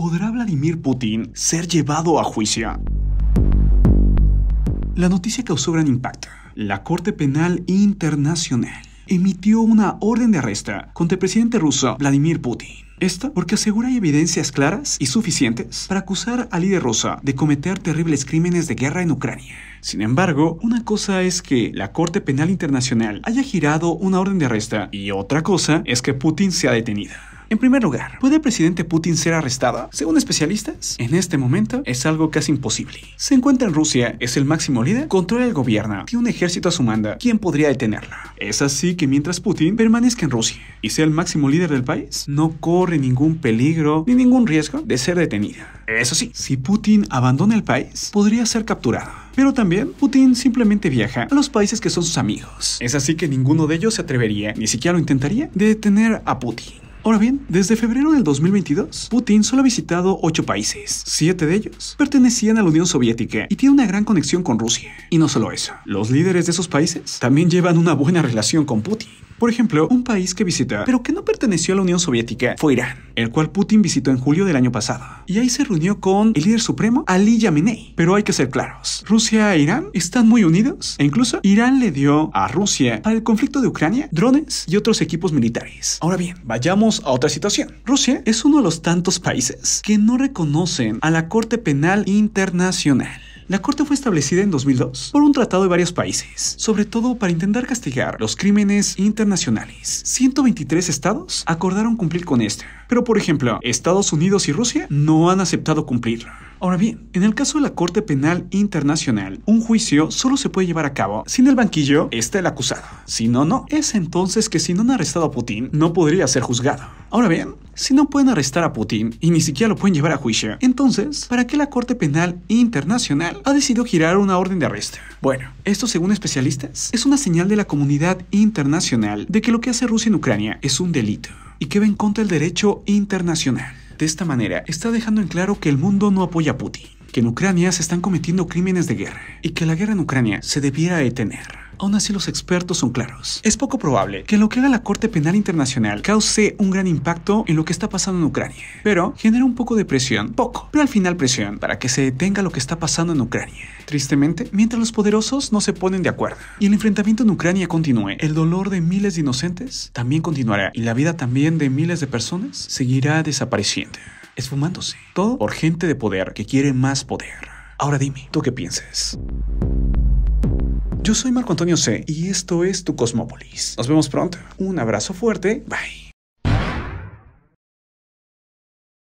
¿Podrá Vladimir Putin ser llevado a juicio? La noticia causó gran impacto. La Corte Penal Internacional emitió una orden de arresta contra el presidente ruso Vladimir Putin. Esto porque asegura hay evidencias claras y suficientes para acusar al líder ruso de cometer terribles crímenes de guerra en Ucrania. Sin embargo, una cosa es que la Corte Penal Internacional haya girado una orden de arresta y otra cosa es que Putin sea detenido. En primer lugar, ¿puede el presidente Putin ser arrestado? Según especialistas, en este momento es algo casi imposible. Se encuentra en Rusia, es el máximo líder, controla el gobierno, tiene un ejército a su manda. ¿Quién podría detenerla? Es así que mientras Putin permanezca en Rusia y sea el máximo líder del país, no corre ningún peligro ni ningún riesgo de ser detenida. Eso sí, si Putin abandona el país, podría ser capturado. Pero también Putin simplemente viaja a los países que son sus amigos. Es así que ninguno de ellos se atrevería, ni siquiera lo intentaría, de detener a Putin. Ahora bien, desde febrero del 2022, Putin solo ha visitado ocho países. Siete de ellos pertenecían a la Unión Soviética y tiene una gran conexión con Rusia. Y no solo eso, los líderes de esos países también llevan una buena relación con Putin. Por ejemplo, un país que visita, pero que no perteneció a la Unión Soviética, fue Irán, el cual Putin visitó en julio del año pasado. Y ahí se reunió con el líder supremo, Ali Yamenei. Pero hay que ser claros, Rusia e Irán están muy unidos e incluso Irán le dio a Rusia para el conflicto de Ucrania drones y otros equipos militares. Ahora bien, vayamos a otra situación. Rusia es uno de los tantos países que no reconocen a la Corte Penal Internacional. La Corte fue establecida en 2002 por un tratado de varios países, sobre todo para intentar castigar los crímenes internacionales. 123 estados acordaron cumplir con esto, pero por ejemplo, Estados Unidos y Rusia no han aceptado cumplirlo. Ahora bien, en el caso de la Corte Penal Internacional, un juicio solo se puede llevar a cabo si en el banquillo está el acusado. Si no, no. Es entonces que si no han arrestado a Putin, no podría ser juzgado. Ahora bien, si no pueden arrestar a Putin y ni siquiera lo pueden llevar a juicio, entonces, ¿para qué la Corte Penal Internacional ha decidido girar una orden de arresto? Bueno, esto según especialistas es una señal de la comunidad internacional de que lo que hace Rusia en Ucrania es un delito y que ven contra el derecho internacional. De esta manera, está dejando en claro que el mundo no apoya a Putin, que en Ucrania se están cometiendo crímenes de guerra y que la guerra en Ucrania se debiera detener. Aún así los expertos son claros. Es poco probable que lo que haga la Corte Penal Internacional cause un gran impacto en lo que está pasando en Ucrania, pero genera un poco de presión, poco, pero al final presión para que se detenga lo que está pasando en Ucrania. Tristemente, mientras los poderosos no se ponen de acuerdo y el enfrentamiento en Ucrania continúe, el dolor de miles de inocentes también continuará y la vida también de miles de personas seguirá desapareciendo, esfumándose. Todo por gente de poder que quiere más poder. Ahora dime, ¿tú qué piensas? Yo soy Marco Antonio C y esto es Tu Cosmópolis. Nos vemos pronto. Un abrazo fuerte. Bye.